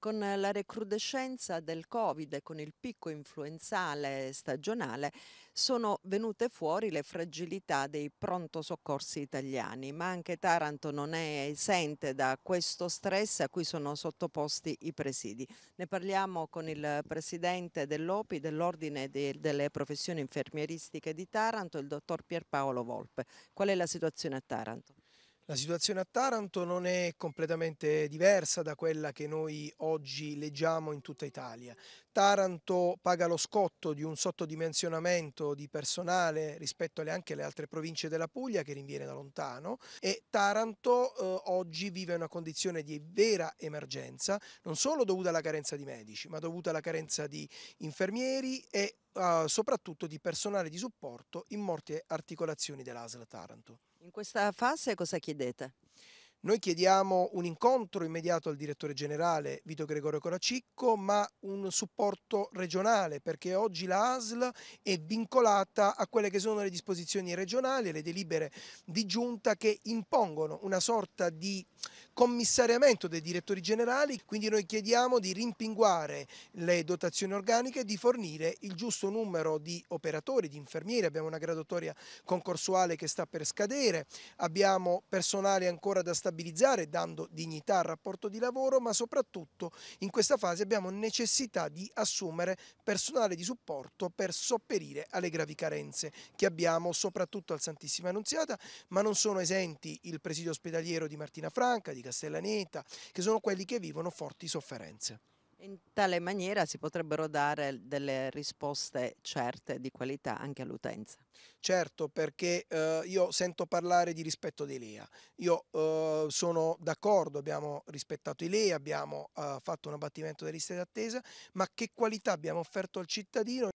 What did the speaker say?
Con la recrudescenza del Covid e con il picco influenzale stagionale sono venute fuori le fragilità dei pronto soccorsi italiani, ma anche Taranto non è esente da questo stress a cui sono sottoposti i presidi. Ne parliamo con il presidente dell'OPI, dell'Ordine delle professioni infermieristiche di Taranto, il dottor Pierpaolo Volpe. Qual è la situazione a Taranto? La situazione a Taranto non è completamente diversa da quella che noi oggi leggiamo in tutta Italia. Taranto paga lo scotto di un sottodimensionamento di personale rispetto alle anche alle altre province della Puglia che rinviene da lontano e Taranto eh, oggi vive una condizione di vera emergenza, non solo dovuta alla carenza di medici, ma dovuta alla carenza di infermieri e eh, soprattutto di personale di supporto in molte articolazioni dell'ASL Taranto. In questa fase cosa chiedete? Noi chiediamo un incontro immediato al direttore generale Vito Gregorio Coracicco, ma un supporto regionale, perché oggi la ASL è vincolata a quelle che sono le disposizioni regionali, le delibere di giunta che impongono una sorta di commissariamento dei direttori generali, quindi noi chiediamo di rimpinguare le dotazioni organiche e di fornire il giusto numero di operatori, di infermieri, abbiamo una graduatoria concorsuale che sta per scadere, abbiamo personale ancora da stabilizzare dando dignità al rapporto di lavoro, ma soprattutto in questa fase abbiamo necessità di assumere personale di supporto per sopperire alle gravi carenze che abbiamo soprattutto al Santissima Annunziata, ma non sono esenti il presidio ospedaliero di Martina Franca, di Castellaneta, che sono quelli che vivono forti sofferenze. In tale maniera si potrebbero dare delle risposte certe di qualità anche all'utenza. Certo, perché eh, io sento parlare di rispetto dei LEA. Io eh, sono d'accordo, abbiamo rispettato i LEA, abbiamo eh, fatto un abbattimento delle liste d'attesa, ma che qualità abbiamo offerto al cittadino?